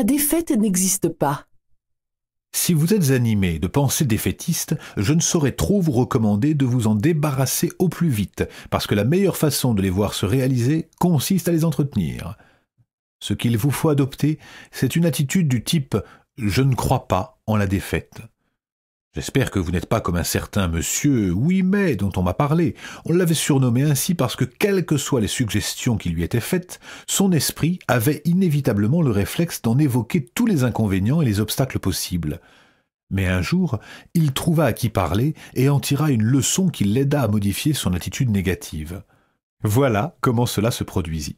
la défaite n'existe pas. Si vous êtes animé de pensées défaitistes, je ne saurais trop vous recommander de vous en débarrasser au plus vite, parce que la meilleure façon de les voir se réaliser consiste à les entretenir. Ce qu'il vous faut adopter, c'est une attitude du type je ne crois pas en la défaite. J'espère que vous n'êtes pas comme un certain monsieur Oui mais dont on m'a parlé. On l'avait surnommé ainsi parce que, quelles que soient les suggestions qui lui étaient faites, son esprit avait inévitablement le réflexe d'en évoquer tous les inconvénients et les obstacles possibles. Mais un jour, il trouva à qui parler et en tira une leçon qui l'aida à modifier son attitude négative. Voilà comment cela se produisit.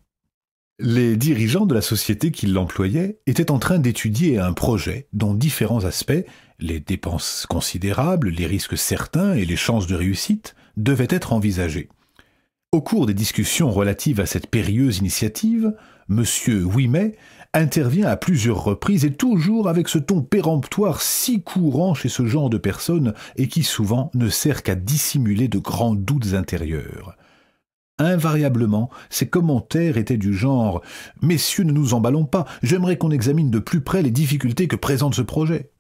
Les dirigeants de la société qui l'employait étaient en train d'étudier un projet dont différents aspects, les dépenses considérables, les risques certains et les chances de réussite, devaient être envisagés. Au cours des discussions relatives à cette périlleuse initiative, M. Ouimet intervient à plusieurs reprises et toujours avec ce ton péremptoire si courant chez ce genre de personnes et qui souvent ne sert qu'à dissimuler de grands doutes intérieurs invariablement, ses commentaires étaient du genre Messieurs, ne nous emballons pas, j'aimerais qu'on examine de plus près les difficultés que présente ce projet.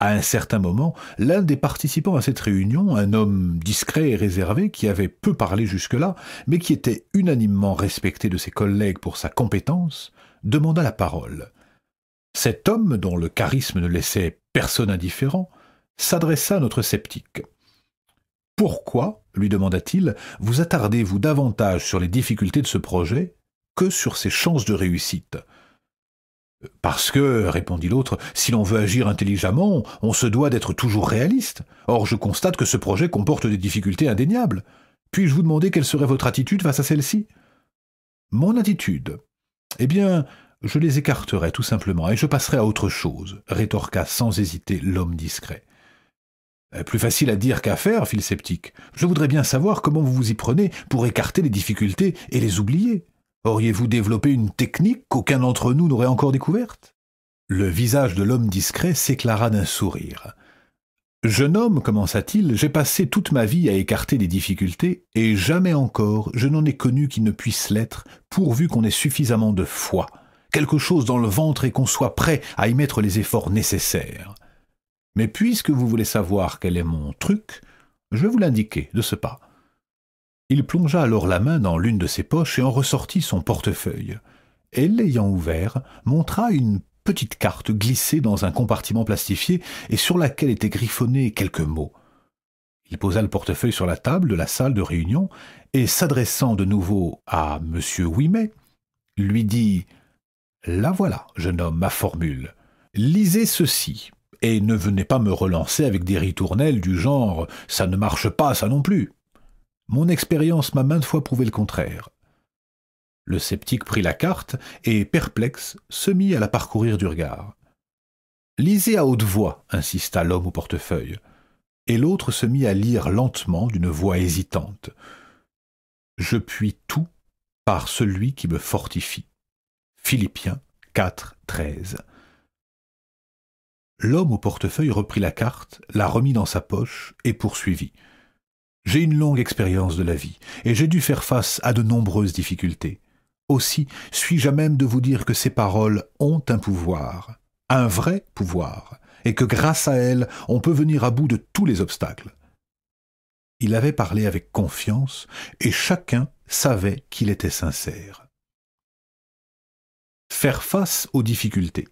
À un certain moment, l'un des participants à cette réunion, un homme discret et réservé qui avait peu parlé jusque-là, mais qui était unanimement respecté de ses collègues pour sa compétence, demanda la parole. Cet homme, dont le charisme ne laissait personne indifférent, s'adressa à notre sceptique. Pourquoi lui demanda-t-il, vous attardez-vous davantage sur les difficultés de ce projet que sur ses chances de réussite parce que, répondit l'autre, si l'on veut agir intelligemment, on se doit d'être toujours réaliste. Or, je constate que ce projet comporte des difficultés indéniables. Puis-je vous demander quelle serait votre attitude face à celle-ci Mon attitude Eh bien, je les écarterai tout simplement et je passerai à autre chose, rétorqua sans hésiter l'homme discret. Euh, plus facile à dire qu'à faire, fit le sceptique. Je voudrais bien savoir comment vous vous y prenez pour écarter les difficultés et les oublier. Auriez-vous développé une technique qu'aucun d'entre nous n'aurait encore découverte Le visage de l'homme discret s'éclaira d'un sourire. Jeune homme, commença-t-il, j'ai passé toute ma vie à écarter des difficultés, et jamais encore je n'en ai connu qui ne puisse l'être, pourvu qu'on ait suffisamment de foi, quelque chose dans le ventre et qu'on soit prêt à y mettre les efforts nécessaires. Mais puisque vous voulez savoir quel est mon truc, je vais vous l'indiquer de ce pas. Il plongea alors la main dans l'une de ses poches et en ressortit son portefeuille, et l'ayant ouvert, montra une petite carte glissée dans un compartiment plastifié et sur laquelle étaient griffonnés quelques mots. Il posa le portefeuille sur la table de la salle de réunion et, s'adressant de nouveau à M. Ouimet, lui dit La voilà, jeune homme, ma formule. Lisez ceci et ne venez pas me relancer avec des ritournelles du genre ⁇ ça ne marche pas, ça non plus ⁇ Mon expérience m'a maintes fois prouvé le contraire. Le sceptique prit la carte et, perplexe, se mit à la parcourir du regard. Lisez à haute voix, insista l'homme au portefeuille, et l'autre se mit à lire lentement d'une voix hésitante. Je puis tout par celui qui me fortifie. Philippiens 4, 13. L'homme au portefeuille reprit la carte, la remit dans sa poche et poursuivit. J'ai une longue expérience de la vie, et j'ai dû faire face à de nombreuses difficultés. Aussi suis-je à même de vous dire que ces paroles ont un pouvoir, un vrai pouvoir, et que grâce à elles, on peut venir à bout de tous les obstacles. Il avait parlé avec confiance, et chacun savait qu'il était sincère. Faire face aux difficultés.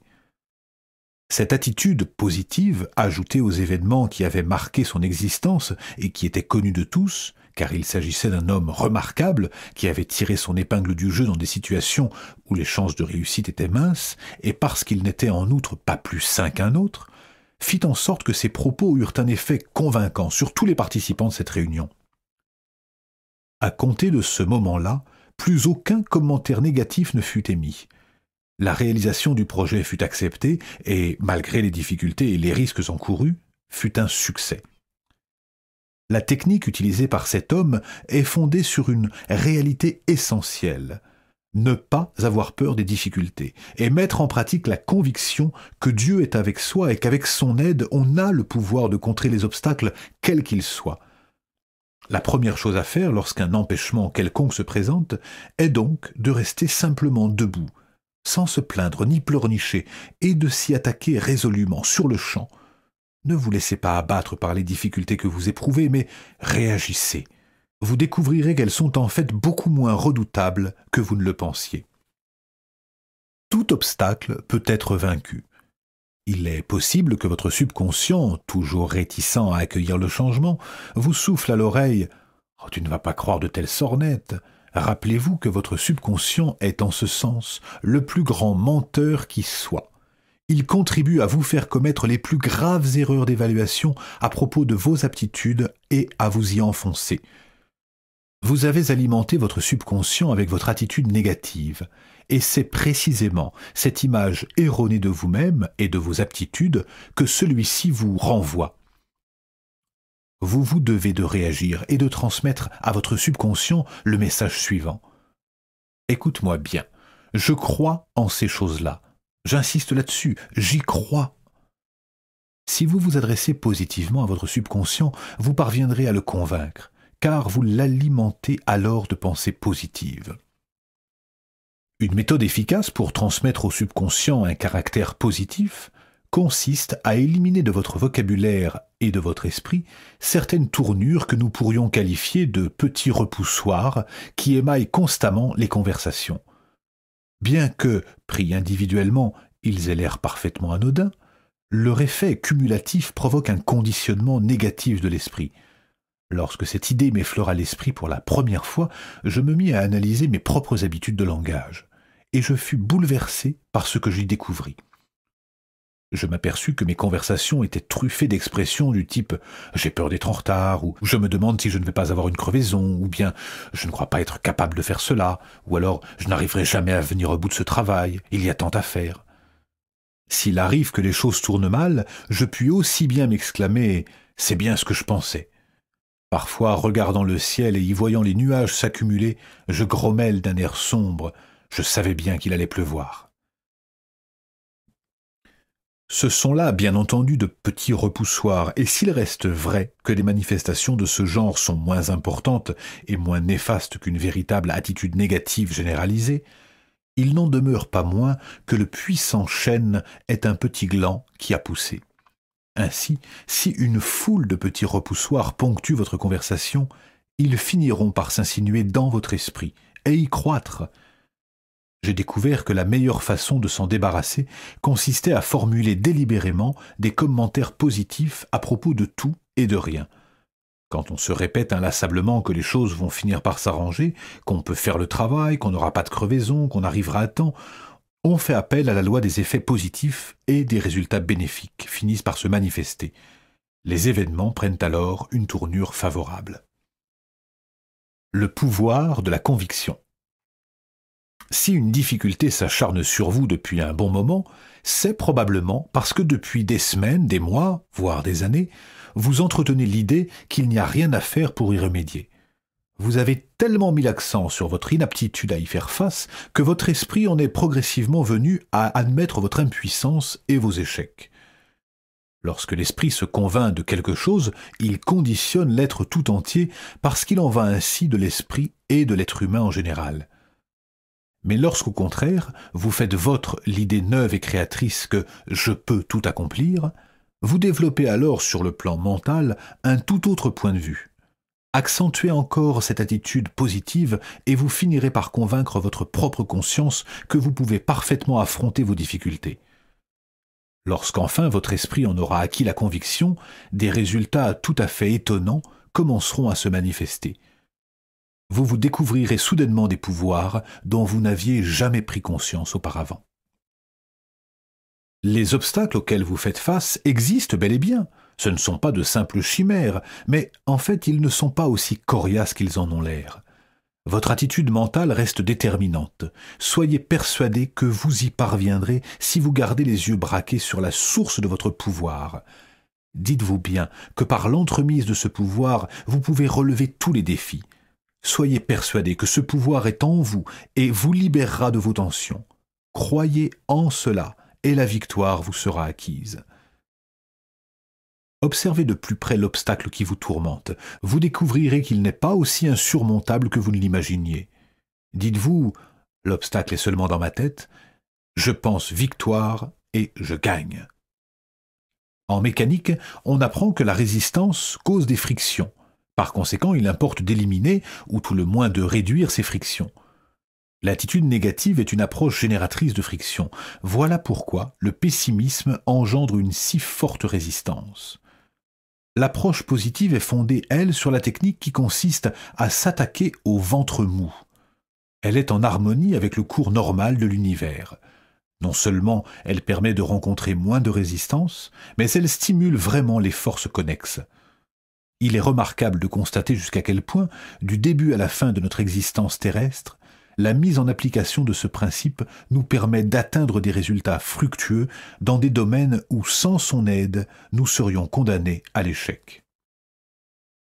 Cette attitude positive, ajoutée aux événements qui avaient marqué son existence et qui étaient connus de tous, car il s'agissait d'un homme remarquable qui avait tiré son épingle du jeu dans des situations où les chances de réussite étaient minces, et parce qu'il n'était en outre pas plus sain qu'un autre, fit en sorte que ses propos eurent un effet convaincant sur tous les participants de cette réunion. À compter de ce moment-là, plus aucun commentaire négatif ne fut émis. La réalisation du projet fut acceptée et, malgré les difficultés et les risques encourus, fut un succès. La technique utilisée par cet homme est fondée sur une réalité essentielle, ne pas avoir peur des difficultés et mettre en pratique la conviction que Dieu est avec soi et qu'avec son aide on a le pouvoir de contrer les obstacles quels qu'ils soient. La première chose à faire lorsqu'un empêchement quelconque se présente est donc de rester simplement debout, sans se plaindre ni pleurnicher, et de s'y attaquer résolument, sur le champ. Ne vous laissez pas abattre par les difficultés que vous éprouvez, mais réagissez. Vous découvrirez qu'elles sont en fait beaucoup moins redoutables que vous ne le pensiez. Tout obstacle peut être vaincu. Il est possible que votre subconscient, toujours réticent à accueillir le changement, vous souffle à l'oreille oh, Tu ne vas pas croire de telles sornettes. Rappelez-vous que votre subconscient est en ce sens le plus grand menteur qui soit. Il contribue à vous faire commettre les plus graves erreurs d'évaluation à propos de vos aptitudes et à vous y enfoncer. Vous avez alimenté votre subconscient avec votre attitude négative, et c'est précisément cette image erronée de vous-même et de vos aptitudes que celui-ci vous renvoie vous vous devez de réagir et de transmettre à votre subconscient le message suivant. Écoute-moi bien, je crois en ces choses-là, j'insiste là-dessus, j'y crois. Si vous vous adressez positivement à votre subconscient, vous parviendrez à le convaincre, car vous l'alimentez alors de pensées positives. Une méthode efficace pour transmettre au subconscient un caractère positif consiste à éliminer de votre vocabulaire et de votre esprit certaines tournures que nous pourrions qualifier de petits repoussoirs qui émaillent constamment les conversations. Bien que, pris individuellement, ils aient l'air parfaitement anodins, leur effet cumulatif provoque un conditionnement négatif de l'esprit. Lorsque cette idée m'effleura l'esprit pour la première fois, je me mis à analyser mes propres habitudes de langage, et je fus bouleversé par ce que j'y découvris je m'aperçus que mes conversations étaient truffées d'expressions du type « j'ai peur d'être en retard » ou « je me demande si je ne vais pas avoir une crevaison » ou bien « je ne crois pas être capable de faire cela » ou alors « je n'arriverai jamais à venir au bout de ce travail, il y a tant à faire ». S'il arrive que les choses tournent mal, je puis aussi bien m'exclamer « c'est bien ce que je pensais ». Parfois, regardant le ciel et y voyant les nuages s'accumuler, je grommelle d'un air sombre « je savais bien qu'il allait pleuvoir ». Ce sont là, bien entendu, de petits repoussoirs, et s'il reste vrai que les manifestations de ce genre sont moins importantes et moins néfastes qu'une véritable attitude négative généralisée, il n'en demeure pas moins que le puissant chêne est un petit gland qui a poussé. Ainsi, si une foule de petits repoussoirs ponctue votre conversation, ils finiront par s'insinuer dans votre esprit et y croître, j'ai découvert que la meilleure façon de s'en débarrasser consistait à formuler délibérément des commentaires positifs à propos de tout et de rien. Quand on se répète inlassablement que les choses vont finir par s'arranger, qu'on peut faire le travail, qu'on n'aura pas de crevaison, qu'on arrivera à temps, on fait appel à la loi des effets positifs et des résultats bénéfiques finissent par se manifester. Les événements prennent alors une tournure favorable. Le pouvoir de la conviction. Si une difficulté s'acharne sur vous depuis un bon moment, c'est probablement parce que depuis des semaines, des mois, voire des années, vous entretenez l'idée qu'il n'y a rien à faire pour y remédier. Vous avez tellement mis l'accent sur votre inaptitude à y faire face que votre esprit en est progressivement venu à admettre votre impuissance et vos échecs. Lorsque l'esprit se convainc de quelque chose, il conditionne l'être tout entier parce qu'il en va ainsi de l'esprit et de l'être humain en général. Mais lorsqu'au contraire, vous faites votre l'idée neuve et créatrice que je peux tout accomplir, vous développez alors sur le plan mental un tout autre point de vue. Accentuez encore cette attitude positive et vous finirez par convaincre votre propre conscience que vous pouvez parfaitement affronter vos difficultés. Lorsqu'enfin votre esprit en aura acquis la conviction, des résultats tout à fait étonnants commenceront à se manifester vous vous découvrirez soudainement des pouvoirs dont vous n'aviez jamais pris conscience auparavant. Les obstacles auxquels vous faites face existent bel et bien, ce ne sont pas de simples chimères, mais en fait ils ne sont pas aussi coriaces qu'ils en ont l'air. Votre attitude mentale reste déterminante. Soyez persuadé que vous y parviendrez si vous gardez les yeux braqués sur la source de votre pouvoir. Dites-vous bien que par l'entremise de ce pouvoir, vous pouvez relever tous les défis, Soyez persuadé que ce pouvoir est en vous et vous libérera de vos tensions. Croyez en cela et la victoire vous sera acquise. Observez de plus près l'obstacle qui vous tourmente. Vous découvrirez qu'il n'est pas aussi insurmontable que vous ne l'imaginiez. Dites-vous, l'obstacle est seulement dans ma tête, je pense victoire et je gagne. En mécanique, on apprend que la résistance cause des frictions. Par conséquent, il importe d'éliminer, ou tout le moins de réduire, ces frictions. L'attitude négative est une approche génératrice de friction. Voilà pourquoi le pessimisme engendre une si forte résistance. L'approche positive est fondée, elle, sur la technique qui consiste à s'attaquer au ventre mou. Elle est en harmonie avec le cours normal de l'univers. Non seulement elle permet de rencontrer moins de résistance, mais elle stimule vraiment les forces connexes. Il est remarquable de constater jusqu'à quel point, du début à la fin de notre existence terrestre, la mise en application de ce principe nous permet d'atteindre des résultats fructueux dans des domaines où, sans son aide, nous serions condamnés à l'échec.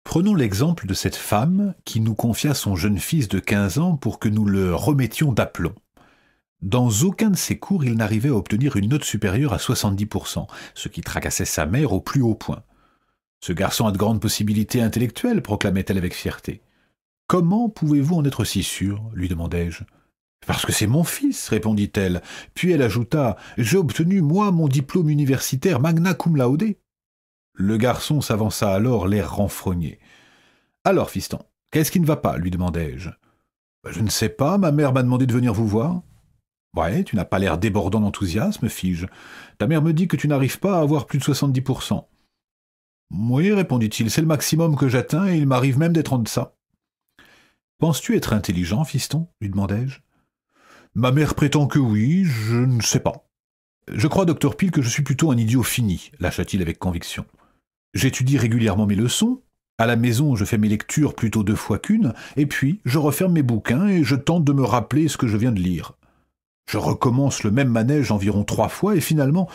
Prenons l'exemple de cette femme qui nous confia son jeune fils de 15 ans pour que nous le remettions d'aplomb. Dans aucun de ses cours, il n'arrivait à obtenir une note supérieure à 70%, ce qui tracassait sa mère au plus haut point. Ce garçon a de grandes possibilités intellectuelles, proclamait-elle avec fierté. Comment pouvez-vous en être si sûr lui demandai-je. Parce que c'est mon fils, répondit-elle. Puis elle ajouta J'ai obtenu, moi, mon diplôme universitaire magna cum laude. Le garçon s'avança alors, l'air renfrogné. Alors, fiston, qu'est-ce qui ne va pas lui demandai-je. Ben, je ne sais pas, ma mère m'a demandé de venir vous voir. Ouais, tu n'as pas l'air débordant d'enthousiasme, fis-je. Ta mère me dit que tu n'arrives pas à avoir plus de soixante-dix cent. » Oui, répondit-il, c'est le maximum que j'atteins et il m'arrive même d'être en deçà. Penses-tu être intelligent, fiston lui demandai-je. Ma mère prétend que oui, je ne sais pas. Je crois, docteur Peel, que je suis plutôt un idiot fini, lâcha-t-il avec conviction. J'étudie régulièrement mes leçons, à la maison je fais mes lectures plutôt deux fois qu'une, et puis je referme mes bouquins et je tente de me rappeler ce que je viens de lire. Je recommence le même manège environ trois fois, et finalement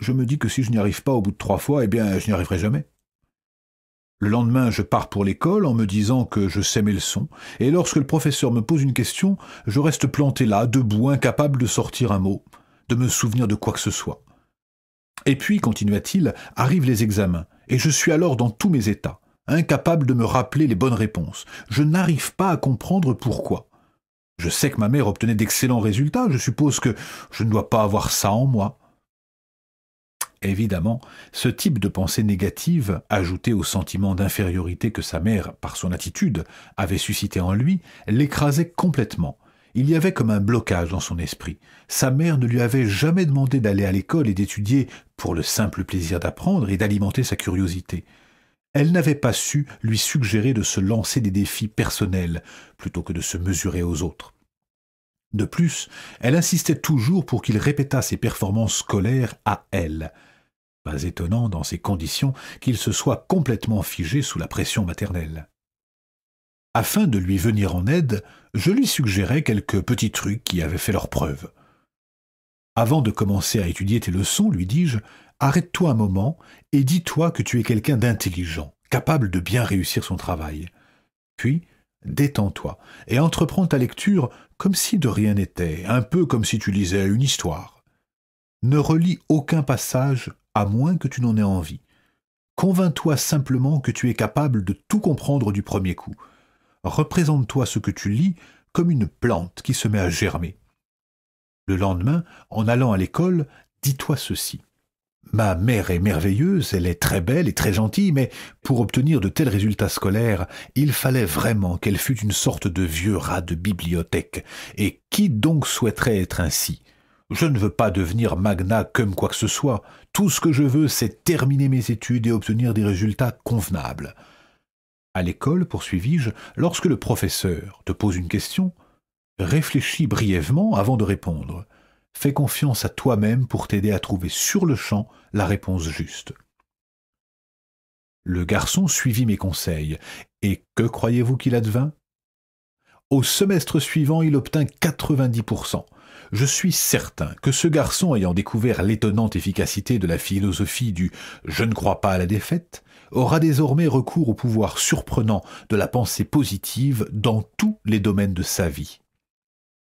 je me dis que si je n'y arrive pas au bout de trois fois, eh bien je n'y arriverai jamais. Le lendemain, je pars pour l'école en me disant que je sais mes leçons, et lorsque le professeur me pose une question, je reste planté là, debout, incapable de sortir un mot, de me souvenir de quoi que ce soit. Et puis, continua-t-il, arrivent les examens, et je suis alors dans tous mes états, incapable de me rappeler les bonnes réponses. Je n'arrive pas à comprendre pourquoi. Je sais que ma mère obtenait d'excellents résultats, je suppose que je ne dois pas avoir ça en moi. Évidemment, ce type de pensée négative, ajouté au sentiment d'infériorité que sa mère, par son attitude, avait suscité en lui, l'écrasait complètement. Il y avait comme un blocage dans son esprit. Sa mère ne lui avait jamais demandé d'aller à l'école et d'étudier pour le simple plaisir d'apprendre et d'alimenter sa curiosité. Elle n'avait pas su lui suggérer de se lancer des défis personnels plutôt que de se mesurer aux autres. De plus, elle insistait toujours pour qu'il répétât ses performances scolaires à elle étonnant, dans ces conditions, qu'il se soit complètement figé sous la pression maternelle. Afin de lui venir en aide, je lui suggérais quelques petits trucs qui avaient fait leur preuve. Avant de commencer à étudier tes leçons, lui dis-je, arrête-toi un moment et dis-toi que tu es quelqu'un d'intelligent, capable de bien réussir son travail. Puis, détends-toi et entreprends ta lecture comme si de rien n'était, un peu comme si tu lisais une histoire. Ne relis aucun passage à moins que tu n'en aies envie. Convainc-toi simplement que tu es capable de tout comprendre du premier coup. Représente-toi ce que tu lis comme une plante qui se met à germer. Le lendemain, en allant à l'école, dis-toi ceci. Ma mère est merveilleuse, elle est très belle et très gentille, mais pour obtenir de tels résultats scolaires, il fallait vraiment qu'elle fût une sorte de vieux rat de bibliothèque. Et qui donc souhaiterait être ainsi je ne veux pas devenir magna comme quoi que ce soit. Tout ce que je veux, c'est terminer mes études et obtenir des résultats convenables. À l'école, poursuivis-je, lorsque le professeur te pose une question, réfléchis brièvement avant de répondre. Fais confiance à toi-même pour t'aider à trouver sur le champ la réponse juste. Le garçon suivit mes conseils, et que croyez-vous qu'il advint Au semestre suivant, il obtint 90%. Je suis certain que ce garçon ayant découvert l'étonnante efficacité de la philosophie du je ne crois pas à la défaite, aura désormais recours au pouvoir surprenant de la pensée positive dans tous les domaines de sa vie.